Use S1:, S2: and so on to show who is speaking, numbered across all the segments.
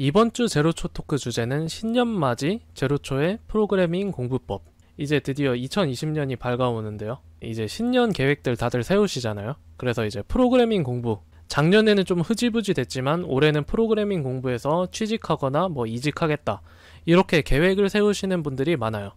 S1: 이번 주 제로초 토크 주제는 신년맞이 제로초의 프로그래밍 공부법. 이제 드디어 2020년이 밝아오는데요. 이제 신년 계획들 다들 세우시잖아요. 그래서 이제 프로그래밍 공부. 작년에는 좀 흐지부지 됐지만 올해는 프로그래밍 공부에서 취직하거나 뭐 이직하겠다. 이렇게 계획을 세우시는 분들이 많아요.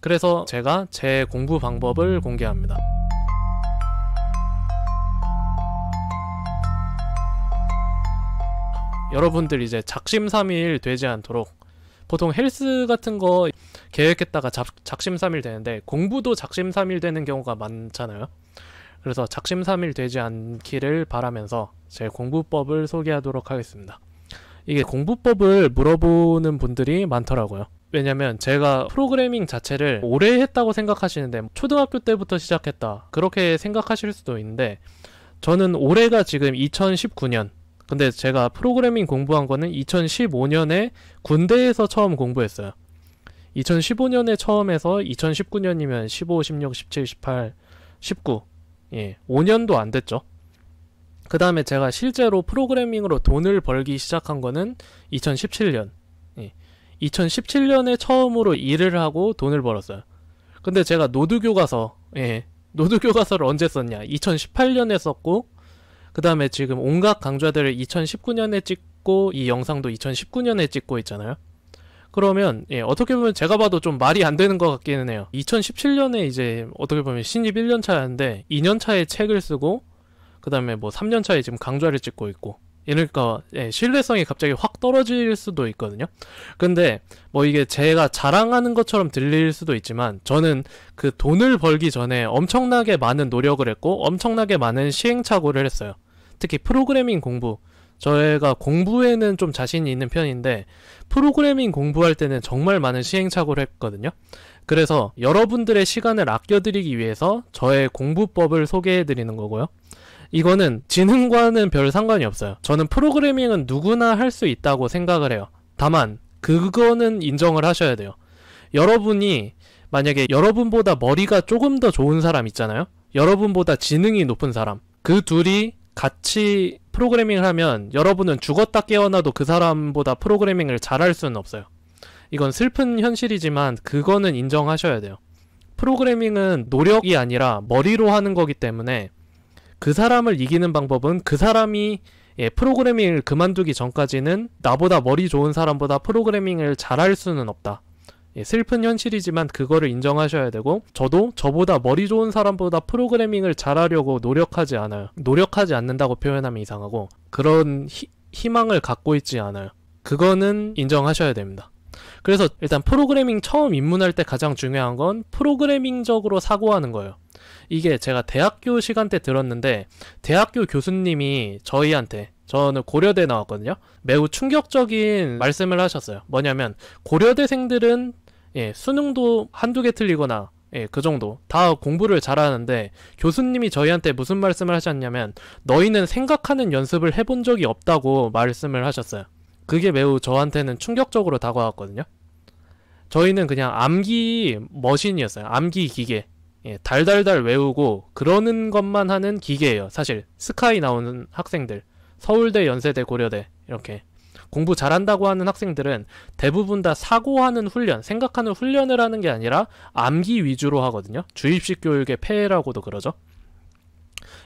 S1: 그래서 제가 제 공부 방법을 공개합니다. 여러분들 이제 작심삼일 되지 않도록 보통 헬스 같은 거 계획했다가 잡, 작심삼일 되는데 공부도 작심삼일 되는 경우가 많잖아요. 그래서 작심삼일 되지 않기를 바라면서 제 공부법을 소개하도록 하겠습니다. 이게 공부법을 물어보는 분들이 많더라고요. 왜냐면 제가 프로그래밍 자체를 오래 했다고 생각하시는데 초등학교 때부터 시작했다 그렇게 생각하실 수도 있는데 저는 올해가 지금 2019년 근데 제가 프로그래밍 공부한 거는 2015년에 군대에서 처음 공부했어요. 2015년에 처음 해서 2019년이면 15, 16, 17, 18, 19. 예, 5년도 안 됐죠. 그 다음에 제가 실제로 프로그래밍으로 돈을 벌기 시작한 거는 2017년. 예, 2017년에 처음으로 일을 하고 돈을 벌었어요. 근데 제가 노드 교과서, 예, 노드 교과서를 언제 썼냐? 2018년에 썼고, 그 다음에 지금 온갖 강좌들을 2019년에 찍고 이 영상도 2019년에 찍고 있잖아요. 그러면 예, 어떻게 보면 제가 봐도 좀 말이 안 되는 것 같기는 해요. 2017년에 이제 어떻게 보면 신입 1년 차인데 2년 차에 책을 쓰고 그 다음에 뭐 3년 차에 지금 강좌를 찍고 있고 이러니까 예, 신뢰성이 갑자기 확 떨어질 수도 있거든요. 근데 뭐 이게 제가 자랑하는 것처럼 들릴 수도 있지만 저는 그 돈을 벌기 전에 엄청나게 많은 노력을 했고 엄청나게 많은 시행착오를 했어요. 특히 프로그래밍 공부 저희가 공부에는 좀 자신이 있는 편인데 프로그래밍 공부할 때는 정말 많은 시행착오를 했거든요. 그래서 여러분들의 시간을 아껴드리기 위해서 저의 공부법을 소개해드리는 거고요. 이거는 지능과는 별 상관이 없어요. 저는 프로그래밍은 누구나 할 수 있다고 생각을 해요. 다만 그거는 인정을 하셔야 돼요. 여러분이 만약에 여러분보다 머리가 조금 더 좋은 사람 있잖아요. 여러분보다 지능이 높은 사람. 그 둘이 같이 프로그래밍을 하면 여러분은 죽었다 깨어나도 그 사람보다 프로그래밍을 잘할 수는 없어요. 이건 슬픈 현실이지만 그거는 인정하셔야 돼요. 프로그래밍은 노력이 아니라 머리로 하는 거기 때문에 그 사람을 이기는 방법은 그 사람이 예, 프로그래밍을 그만두기 전까지는 나보다 머리 좋은 사람보다 프로그래밍을 잘할 수는 없다. 예, 슬픈 현실이지만 그거를 인정하셔야 되고 저도 저보다 머리 좋은 사람보다 프로그래밍을 잘하려고 노력하지 않아요. 노력하지 않는다고 표현하면 이상하고 그런 희, 희망을 갖고 있지 않아요. 그거는 인정하셔야 됩니다. 그래서 일단 프로그래밍 처음 입문할 때 가장 중요한 건 프로그래밍적으로 사고하는 거예요. 이게 제가 대학교 시간 때 들었는데 대학교 교수님이 저희한테 저는 고려대 나왔거든요. 매우 충격적인 말씀을 하셨어요. 뭐냐면 고려대생들은 예, 수능도 한두 개 틀리거나 예, 그 정도. 다 공부를 잘하는데 교수님이 저희한테 무슨 말씀을 하셨냐면 너희는 생각하는 연습을 해본 적이 없다고 말씀을 하셨어요. 그게 매우 저한테는 충격적으로 다가왔거든요. 저희는 그냥 암기 머신이었어요. 암기 기계. 예, 달달달 외우고 그러는 것만 하는 기계예요. 사실 스카이 나오는 학생들. 서울대, 연세대, 고려대 이렇게 공부 잘한다고 하는 학생들은 대부분 다 사고하는 훈련, 생각하는 훈련을 하는 게 아니라 암기 위주로 하거든요. 주입식 교육의 폐해라고도 그러죠.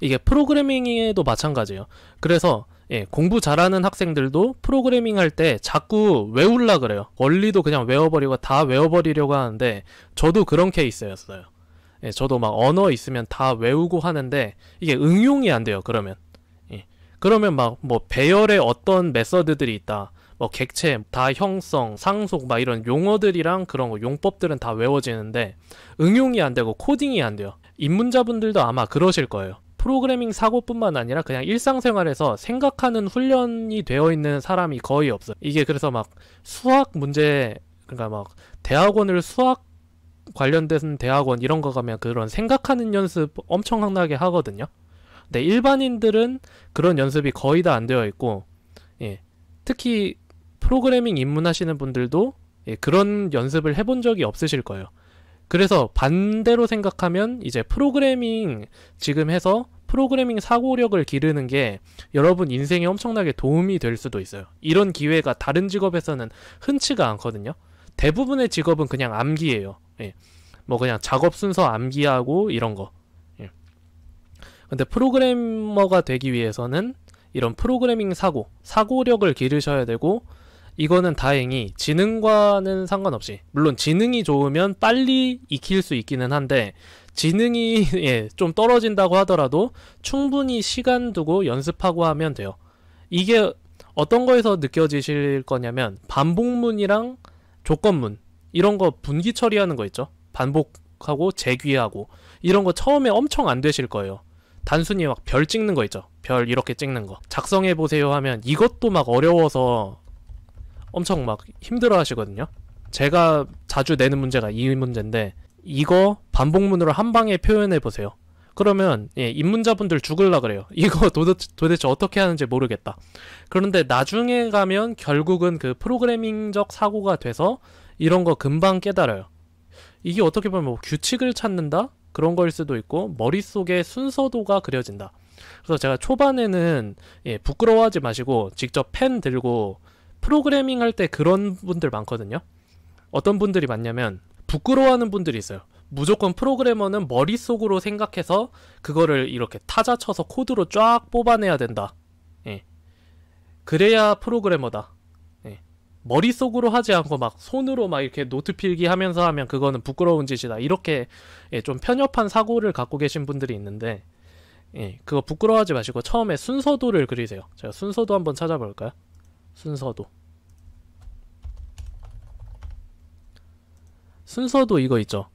S1: 이게 프로그래밍에도 마찬가지예요. 그래서 예, 공부 잘하는 학생들도 프로그래밍 할 때 자꾸 외울라 그래요. 원리도 그냥 외워버리고 다 외워버리려고 하는데 저도 그런 케이스였어요. 예, 저도 막 언어 있으면 다 외우고 하는데 이게 응용이 안 돼요. 그러면 그러면 막 뭐 배열의 어떤 메서드들이 있다. 뭐 객체, 다형성, 상속 막 이런 용어들이랑 그런 거 용법들은 다 외워지는데 응용이 안 되고 코딩이 안 돼요. 입문자분들도 아마 그러실 거예요. 프로그래밍 사고뿐만 아니라 그냥 일상생활에서 생각하는 훈련이 되어 있는 사람이 거의 없어. 이게 그래서 막 수학 문제 그러니까 막 대학원을 수학 관련된 대학원 이런 거 가면 그런 생각하는 연습 엄청나게 하거든요. 근데 네, 일반인들은 그런 연습이 거의 다 안 되어 있고 예, 특히 프로그래밍 입문하시는 분들도 예, 그런 연습을 해본 적이 없으실 거예요. 그래서 반대로 생각하면 이제 프로그래밍 지금 해서 프로그래밍 사고력을 기르는 게 여러분 인생에 엄청나게 도움이 될 수도 있어요. 이런 기회가 다른 직업에서는 흔치가 않거든요. 대부분의 직업은 그냥 암기예요. 예. 뭐 그냥 작업 순서 암기하고 이런 거. 근데 프로그래머가 되기 위해서는 이런 프로그래밍 사고, 사고력을 기르셔야 되고 이거는 다행히 지능과는 상관없이 물론 지능이 좋으면 빨리 익힐 수 있기는 한데 지능이 예, 좀 떨어진다고 하더라도 충분히 시간 두고 연습하고 하면 돼요. 이게 어떤 거에서 느껴지실 거냐면 반복문이랑 조건문 이런 거 분기 처리하는 거 있죠. 반복하고 재귀하고 이런 거 처음에 엄청 안 되실 거예요. 단순히 막 별 찍는 거 있죠. 별 이렇게 찍는 거. 작성해 보세요 하면 이것도 막 어려워서 엄청 막 힘들어 하시거든요. 제가 자주 내는 문제가 이 문제인데 이거 반복문으로 한 방에 표현해 보세요. 그러면 예, 입문자분들 죽을라 그래요. 이거 도대체, 도대체 어떻게 하는지 모르겠다. 그런데 나중에 가면 결국은 그 프로그래밍적 사고가 돼서 이런 거 금방 깨달아요. 이게 어떻게 보면 뭐 규칙을 찾는다? 그런 걸 수도 있고 머릿속에 순서도가 그려진다. 그래서 제가 초반에는 예, 부끄러워하지 마시고 직접 펜 들고 프로그래밍 할 때 그런 분들 많거든요. 어떤 분들이 많냐면 부끄러워하는 분들이 있어요. 무조건 프로그래머는 머릿속으로 생각해서 그거를 이렇게 타자 쳐서 코드로 쫙 뽑아내야 된다. 예. 그래야 프로그래머다. 머릿속으로 하지 않고 막 손으로 막 이렇게 노트 필기 하면서 하면 그거는 부끄러운 짓이다. 이렇게 예, 좀 편협한 사고를 갖고 계신 분들이 있는데 예, 그거 부끄러워하지 마시고 처음에 순서도를 그리세요. 제가 순서도 한번 찾아볼까요? 순서도 순서도 이거 있죠?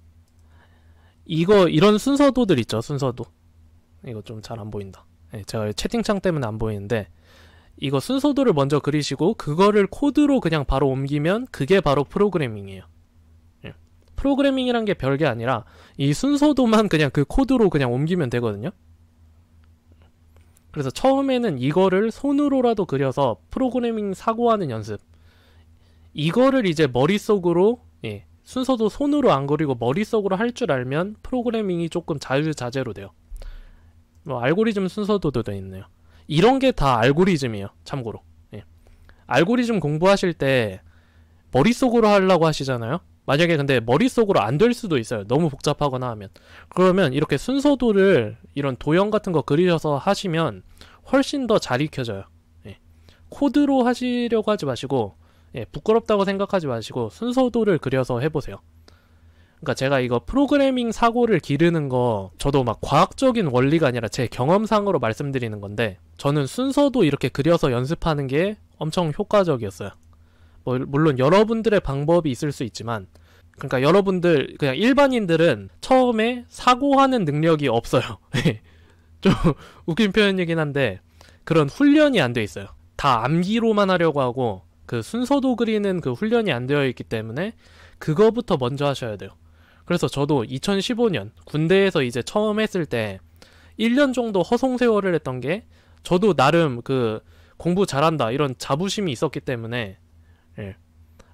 S1: 이거 이런 순서도들 있죠? 순서도 이거 좀 잘 안 보인다. 예, 제가 채팅창 때문에 안 보이는데 이거 순서도를 먼저 그리시고 그거를 코드로 그냥 바로 옮기면 그게 바로 프로그래밍이에요. 예. 프로그래밍이란 게 별게 아니라 이 순서도만 그냥 그 코드로 그냥 옮기면 되거든요. 그래서 처음에는 이거를 손으로라도 그려서 프로그래밍 사고하는 연습 이거를 이제 머릿속으로 예, 순서도 손으로 안 그리고 머릿속으로 할 줄 알면 프로그래밍이 조금 자유자재로 돼요. 뭐 알고리즘 순서도도 돼 있네요. 이런 게 다 알고리즘이에요. 참고로. 예. 알고리즘 공부하실 때 머릿속으로 하려고 하시잖아요. 만약에 근데 머릿속으로 안 될 수도 있어요. 너무 복잡하거나 하면. 그러면 이렇게 순서도를 이런 도형 같은 거 그리셔서 하시면 훨씬 더 잘 익혀져요. 예. 코드로 하시려고 하지 마시고 예, 부끄럽다고 생각하지 마시고 순서도를 그려서 해보세요. 그러니까 제가 이거 프로그래밍 사고를 기르는 거 저도 막 과학적인 원리가 아니라 제 경험상으로 말씀드리는 건데 저는 순서도 이렇게 그려서 연습하는 게 엄청 효과적이었어요. 뭐 물론 여러분들의 방법이 있을 수 있지만 그러니까 여러분들 그냥 일반인들은 처음에 사고하는 능력이 없어요. 좀 웃긴 표현이긴 한데 그런 훈련이 안 돼 있어요. 다 암기로만 하려고 하고 그 순서도 그리는 그 훈련이 안 되어 있기 때문에 그거부터 먼저 하셔야 돼요. 그래서 저도 2015년 군대에서 이제 처음 했을 때 1년 정도 허송 세월을 했던 게 저도 나름 그 공부 잘한다 이런 자부심이 있었기 때문에 예.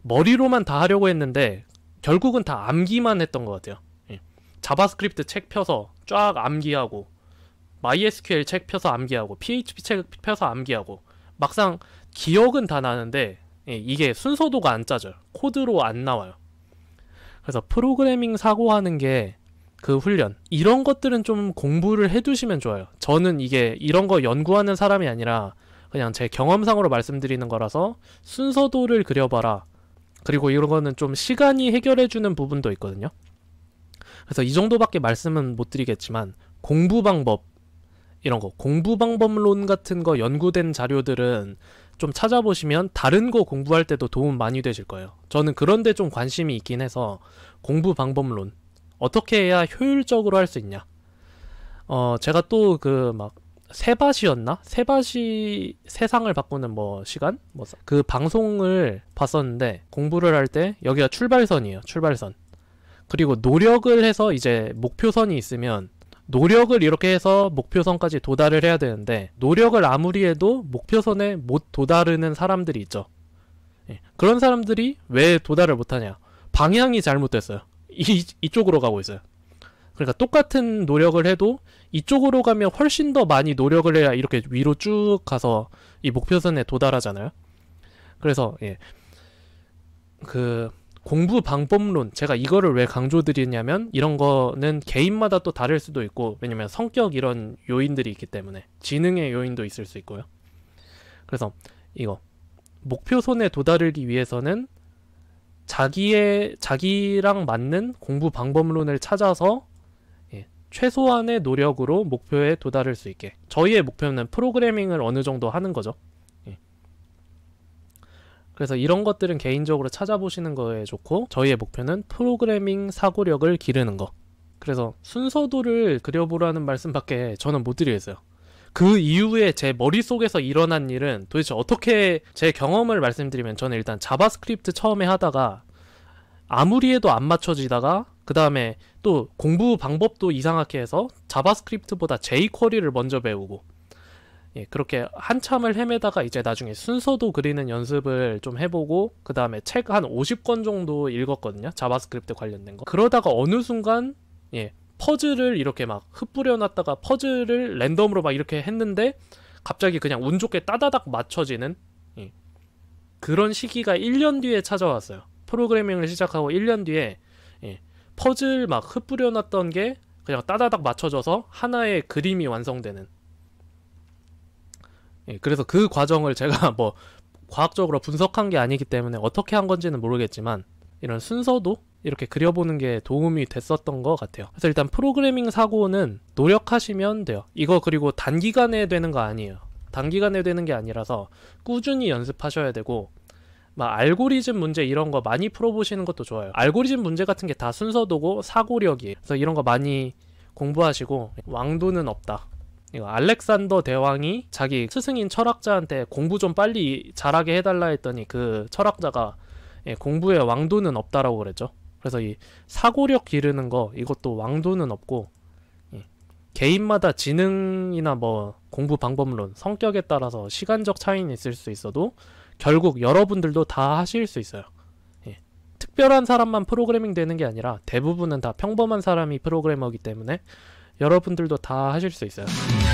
S1: 머리로만 다 하려고 했는데 결국은 다 암기만 했던 것 같아요. 예. 자바스크립트 책 펴서 쫙 암기하고 MySQL 책 펴서 암기하고 PHP 책 펴서 암기하고 막상 기억은 다 나는데 예, 이게 순서도가 안 짜져요. 코드로 안 나와요. 그래서 프로그래밍 사고하는 게 그 훈련 이런 것들은 좀 공부를 해두시면 좋아요. 저는 이게 이런 거 연구하는 사람이 아니라 그냥 제 경험상으로 말씀드리는 거라서 순서도를 그려봐라. 그리고 이런 거는 좀 시간이 해결해주는 부분도 있거든요. 그래서 이 정도밖에 말씀은 못 드리겠지만 공부 방법 이런 거 공부 방법론 같은 거 연구된 자료들은 좀 찾아보시면 다른 거 공부할 때도 도움 많이 되실 거예요. 저는 그런데 좀 관심이 있긴 해서 공부 방법론 어떻게 해야 효율적으로 할 수 있냐. 어 제가 또 그 막 세바시였나 세바시 세상을 바꾸는 뭐 시간 뭐 그 방송을 봤었는데 공부를 할 때 여기가 출발선이에요. 출발선. 그리고 노력을 해서 이제 목표선이 있으면 노력을 이렇게 해서 목표선까지 도달을 해야 되는데 노력을 아무리 해도 목표선에 못 도달하는 사람들이 있죠. 예, 그런 사람들이 왜 도달을 못하냐? 방향이 잘못됐어요. 이, 이쪽으로 가고 있어요. 그러니까 똑같은 노력을 해도 이쪽으로 가면 훨씬 더 많이 노력을 해야 이렇게 위로 쭉 가서 이 목표선에 도달하잖아요. 그래서 예. 그 공부 방법론 제가 이거를 왜 강조드리냐면 이런 거는 개인마다 또 다를 수도 있고 왜냐면 성격 이런 요인들이 있기 때문에 지능의 요인도 있을 수 있고요 그래서 이거 목표손에 도달하기 위해서는 자기의 자기랑 맞는 공부 방법론을 찾아서 예, 최소한의 노력으로 목표에 도달할 수 있게 저희의 목표는 프로그래밍을 어느 정도 하는 거죠 그래서 이런 것들은 개인적으로 찾아보시는 거에 좋고 저희의 목표는 프로그래밍 사고력을 기르는 거 그래서 순서도를 그려보라는 말씀밖에 저는 못 드리겠어요 그 이후에 제 머릿속에서 일어난 일은 도대체 어떻게 제 경험을 말씀드리면 저는 일단 자바스크립트 처음에 하다가 아무리 해도 안 맞춰지다가 그 다음에 또 공부 방법도 이상하게 해서 자바스크립트보다 제이쿼리를 먼저 배우고 예, 그렇게 한참을 헤매다가 이제 나중에 순서도 그리는 연습을 좀 해보고 그 다음에 책 한 50권 정도 읽었거든요. 자바스크립트 관련된 거. 그러다가 어느 순간 예, 퍼즐을 이렇게 막 흩뿌려 놨다가 퍼즐을 랜덤으로 막 이렇게 했는데 갑자기 그냥 운 좋게 따다닥 맞춰지는 예, 그런 시기가 1년 뒤에 찾아왔어요. 프로그래밍을 시작하고 1년 뒤에 예, 퍼즐 막 흩뿌려 놨던 게 그냥 따다닥 맞춰져서 하나의 그림이 완성되는 예, 그래서 그 과정을 제가 뭐 과학적으로 분석한 게 아니기 때문에 어떻게 한 건지는 모르겠지만 이런 순서도 이렇게 그려보는 게 도움이 됐었던 것 같아요. 그래서 일단 프로그래밍 사고는 노력하시면 돼요. 이거 그리고 단기간에 되는 거 아니에요. 단기간에 되는 게 아니라서 꾸준히 연습하셔야 되고 막 알고리즘 문제 이런 거 많이 풀어보시는 것도 좋아요. 알고리즘 문제 같은 게 다 순서도고 사고력이에요. 그래서 이런 거 많이 공부하시고 왕도는 없다. 알렉산더 대왕이 자기 스승인 철학자한테 공부 좀 빨리 잘하게 해달라 했더니 그 철학자가 예, 공부에 왕도는 없다라고 그랬죠. 그래서 이 사고력 기르는 거 이것도 왕도는 없고 예, 개인마다 지능이나 뭐 공부 방법론, 성격에 따라서 시간적 차이는 있을 수 있어도 결국 여러분들도 다 하실 수 있어요. 예. 특별한 사람만 프로그래밍 되는 게 아니라 대부분은 다 평범한 사람이 프로그래머기 때문에 여러분들도 다 하실 수 있어요.